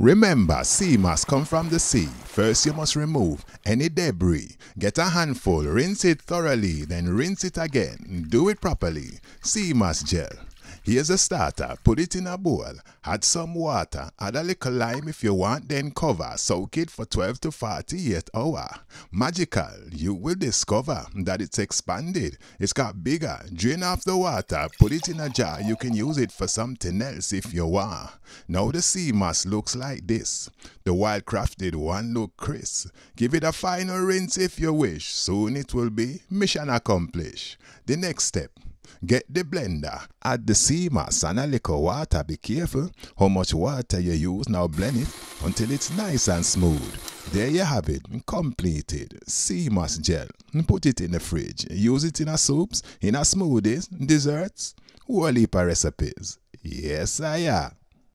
Remember, sea must come from the sea. First you must remove any debris. Get a handful, rinse it thoroughly, then rinse it again. Do it properly. Sea must gel. Here's a starter. Put it in a bowl. Add some water. Add a little lime if you want, then cover. Soak it for 12 to 48 hour. Magical, you will discover that it's expanded. It's got bigger. Drain off the water. Put it in a jar. You can use it for something else if you want. Now the sea mass looks like this. The wildcrafted one look crisp. Give it a final rinse if you wish. Soon it will be mission accomplished. The next step Get the blender, add the sea moss and a little water. Be careful how much water you use. Now blend it until it's nice and smooth. There you have it, completed. sea moss gel. Put it in the fridge. Use it in our soups, in our smoothies, desserts, whole heap of recipes. Yes, I am.